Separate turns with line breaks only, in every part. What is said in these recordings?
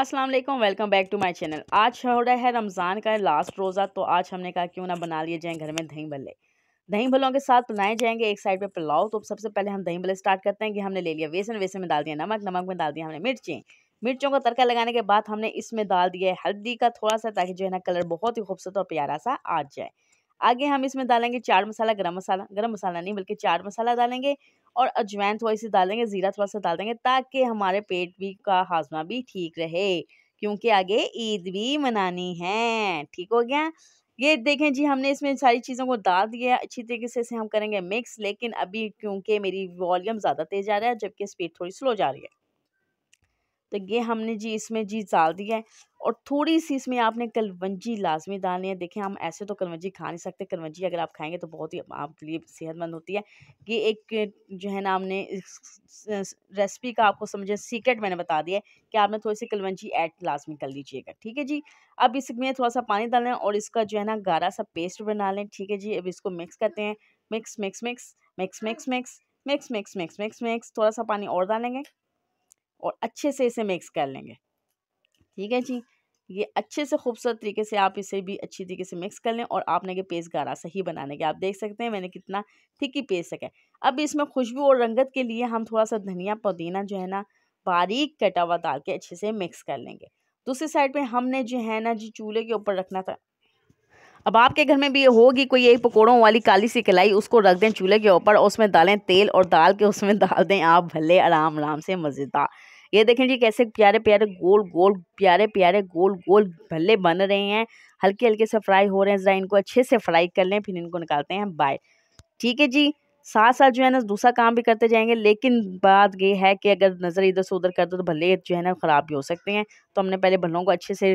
अस्सलाम welcome back to my channel आज हो रहा है रमज़ान का लास्ट रोज़ा तो आज हमने कहा क्यों ना बना लिए जाएँ घर में दही भल्ले दही भल्लों के साथ बनाए जाएंगे एक साइड पे पुलाव तो सबसे पहले हम दही भल्ले स्टार्ट करते हैं कि हमने ले लिया बेसन बेसन में डाल दिया नमक नमक में डाल दिया हमने मिर्चें मिर्चों का तड़का लगाने के बाद हमने इसमें डाल दिया है हल्दी का थोड़ा सा ताकि जो है ना कलर बहुत ही खूबसूरत और प्यारा सा आ जाए आगे हम इसमें डालेंगे चार मसाला गरम मसाला गरम मसाला नहीं बल्कि चार मसाला डालेंगे और अजवैन थोड़ी सी डालेंगे ज़ीरा थोड़ा सा डाल देंगे ताकि हमारे पेट भी का हाजमा भी ठीक रहे क्योंकि आगे ईद भी मनानी है ठीक हो गया ये देखें जी हमने इसमें सारी चीज़ों को डाल दिया अच्छी तरीके से इसे हम करेंगे मिक्स लेकिन अभी क्योंकि मेरी वॉल्यूम ज़्यादा तेज़ आ रहा है जबकि स्पीड थोड़ी स्लो जा रही है तो ये हमने जी इसमें जी डाल दिया है और थोड़ी सी इसमें आपने कलवंजी लाजमी डालनी है देखें हम ऐसे तो कलवंजी खा नहीं सकते कलवंजी अगर आप खाएंगे तो बहुत ही आपके लिए सेहतमंद होती है ये एक जो है ना हमने रेसिपी का आपको समझे सीक्रेट मैंने बता दिया है कि आपने थोड़ी सी कलवंजी ऐड लाजमी कर लीजिएगा ठीक है जी अब इसमें थोड़ा सा पानी डालें और इसका जो है ना गारा सा पेस्ट बना लें ठीक है जी अब इसको मिक्स करते हैं mix mix mix mix mix mix mix mix mix mix mix थोड़ा सा पानी और डालेंगे और अच्छे से इसे मिक्स कर लेंगे ठीक है जी ये अच्छे से खूबसूरत तरीके से आप इसे भी अच्छी तरीके से मिक्स कर लें और आपने ये पेस्ट गारा सही बनाने के आप देख सकते हैं मैंने कितना थिकी पेस्ट है अब इसमें खुशबू और रंगत के लिए हम थोड़ा सा धनिया पुदीना जो है ना बारीक कटा हुआ डाल के अच्छे से मिक्स कर लेंगे दूसरी साइड पर हमने जो है ना जी चूल्हे के ऊपर रखना था अब आपके घर में भी होगी कोई एक पकौड़ों वाली काली सी कलाई उसको रख दें चूल्हे के ऊपर उसमें डालें तेल और डाल के उसमें डाल दें आप भले आराम आराम से मज़ेदार ये देखें जी कैसे प्यारे प्यारे गोल गोल प्यारे प्यारे गोल गोल भल्ले बन रहे हैं हल्के हल्के से फ्राई हो रहे हैं ज़रा इनको अच्छे से फ्राई कर लें फिर इनको निकालते हैं बाय ठीक है जी साथ साथ जो है ना दूसरा काम भी करते जाएंगे लेकिन बात ये है कि अगर नज़र इधर से उधर कर दो तो भले जो है ना ख़राब भी हो सकते हैं तो हमने पहले भल्लों को अच्छे से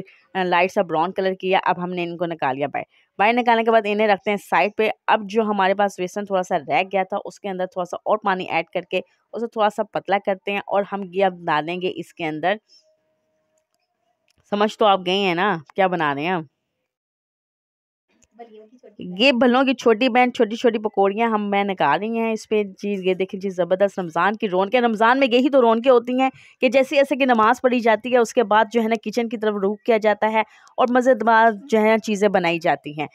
लाइट सा ब्राउन कलर किया अब हमने इनको निकालिया बाय बाय निकालने के बाद इन्हें रखते हैं साइड पे अब जो हमारे पास बेसन थोड़ा सा रह गया था उसके अंदर थोड़ा सा और पानी ऐड करके उसे थोड़ा सा पतला करते हैं और हम ये अब डालेंगे इसके अंदर समझ तो आप गए हैं ना क्या बना रहे हैं हम ये भलों की छोटी बहन छोटी छोटी पकौड़ियाँ हम मैं निकाल रही हैं इस पर चीज़ ये देखिए जी ज़बरदस्त रमज़ान की रौनकें रमज़ान में यही तो रौनकें होती हैं कि जैसे ऐसे कि नमाज़ पढ़ी जाती है उसके बाद जो है ना किचन की तरफ रुख किया जाता है और मज़ेदार जो है चीज़ें बनाई जाती हैं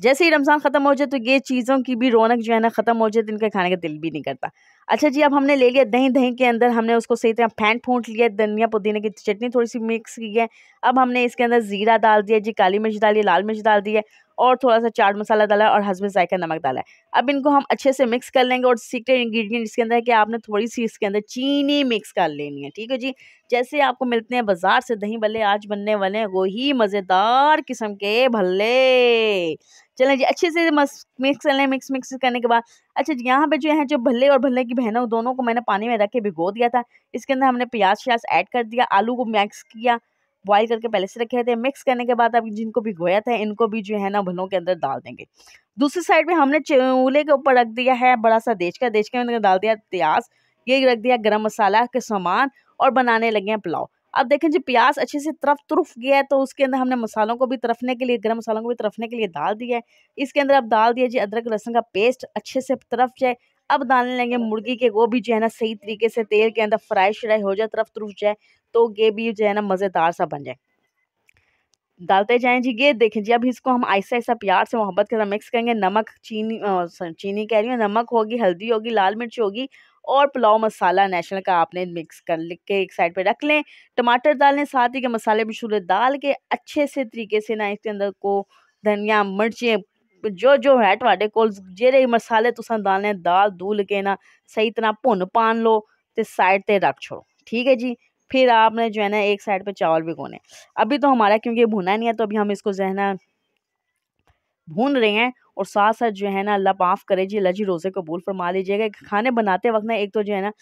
जैसे ही रमज़ान ख़त्म हो जाए तो ये चीज़ों की भी रौनक जो है ना ख़त्म हो जाए तो इनका खाने का दिल भी नहीं करता अच्छा जी अब हमने ले लिया दही दही के अंदर हमने उसको सही तरह फेंट फूट लिया धनिया पुदीने की चटनी थोड़ी सी मिक्स की है अब हमने इसके अंदर ज़ीरा डाल दिया जी काली मिर्च डाली लाल मिर्च डाल दी है और थोड़ा सा चाट मसाला डाला है और हसबे जायका नमक डाला है अब इनको हम अच्छे से मिक्स कर लेंगे और सीक्रेट इंग्रेडिएंट इसके अंदर है कि आपने थोड़ी सी इसके अंदर चीनी मिक्स कर लेनी है ठीक है जी जैसे आपको मिलते हैं बाज़ार से दही भल्ले आज बनने वाले हैं वही मज़ेदार किस्म के भल्ले चलें जी अच्छे से मिक्स कर लें मिक्स मिक्स करने के बाद अच्छा जी यहाँ पे जो है जो भल्ले और भल्ले की बहनों दोनों को मैंने पानी में रख के भिगो दिया था इसके अंदर हमने प्याज श्याज ऐड कर दिया आलू को मिक्स किया बॉईल करके पहले से रखे थे मिक्स करने के बाद अब जिनको भी गोया था इनको भी जो है ना भलों के अंदर डाल देंगे दूसरी साइड में हमने चूल्हे के ऊपर रख दिया है बड़ा सा देश का देश के अंदर डाल दिया प्याज ये रख दिया गर्म मसाला के सामान और बनाने लगे हैं पुलाव अब देखें जी प्याज अच्छे से तरफ तुरफ गया है तो उसके अंदर हमने मसालों को भी तरफने के लिए गर्म मसालों को भी तरफने के लिए डाल दिया है इसके अंदर अब डाल दिया जी अदरक लहसुन का पेस्ट अच्छे से तरफ जाए अब डालने लेंगे मुर्गी के गोभी जो है ना सही तरीके से तेल के अंदर फ्राई श्राई हो जाए तरफ तरफ जाए तो ये भी जो है ना मज़ेदार सा बन जाए डालते जाएं जी ये देखें जी अब इसको हम ऐसा ऐसा प्यार से मोहब्बत के साथ मिक्स करेंगे नमक चीनी चीनी कह रही हूँ नमक होगी हल्दी होगी लाल मिर्च होगी और पुलाव मसाला नेशनल का आपने मिक्स कर लिख के एक साइड पे रख लें टमाटर डालें साथ ही के मसाले भी शुरू डाल के अच्छे से तरीके से ना इसके अंदर को धनिया मिर्चें जो जो है थोड़े को ਜਿਹੜੇ मसाले तुम दाने दाल दूल के ना सही तरह भुन पान लो तो साइड पर रख छोड़ो ठीक है जी फिर आपने जो है ना एक साइड पे चावल भिगोने अभी तो हमारा क्योंकि भुना नहीं है तो अभी हम इसको जो है ना भून रहे हैं और साथ साथ जो है ना अल्लाह माफ़ करे जी अल्लाह जी रोज़े कबूल फरमा लीजिएगा खाने बनाते वक्त ना एक तो जो है ना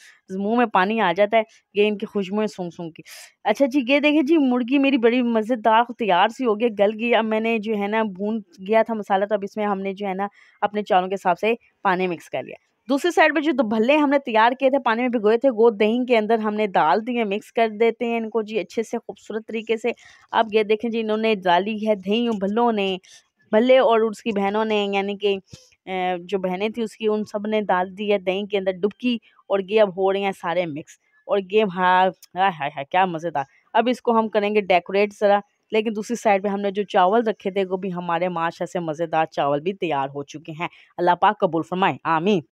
मुंह में पानी आ जाता है ये इनकी खुशबुएं सूंघ सूंघ की अच्छा जी ये देखें जी मुर्गी मेरी बड़ी मज़ेदार तैयार सी हो गई गल गई अब मैंने जो है ना भून गया था मसाला तो अब इसमें हमने जो है ना अपने चारों के हिसाब से पानी मिक्स कर लिया दूसरी साइड पर जो दो भल्ले हमने तैयार किए थे पानी में भिगोए थे वो दही के अंदर हमने डाल दिए मिक्स कर देते हैं इनको जी अच्छे से खूबसूरत तरीके से अब ये देखें जी इन्होंने डाली है दही भल्लों ने भले और उसकी बहनों ने यानी कि जो बहनें थी उसकी उन सब ने डाल दी है दही के अंदर डुबकी और ये अब हो रहे हैं सारे मिक्स और ये हाँ हाँ हाँ हाँ क्या मज़ेदार अब इसको हम करेंगे डेकोरेट ज़रा लेकिन दूसरी साइड पे हमने जो चावल रखे थे वो भी हमारे माशा से मज़ेदार चावल भी तैयार हो चुके हैं अल्लाह पाक कबूल फरमाए आमीन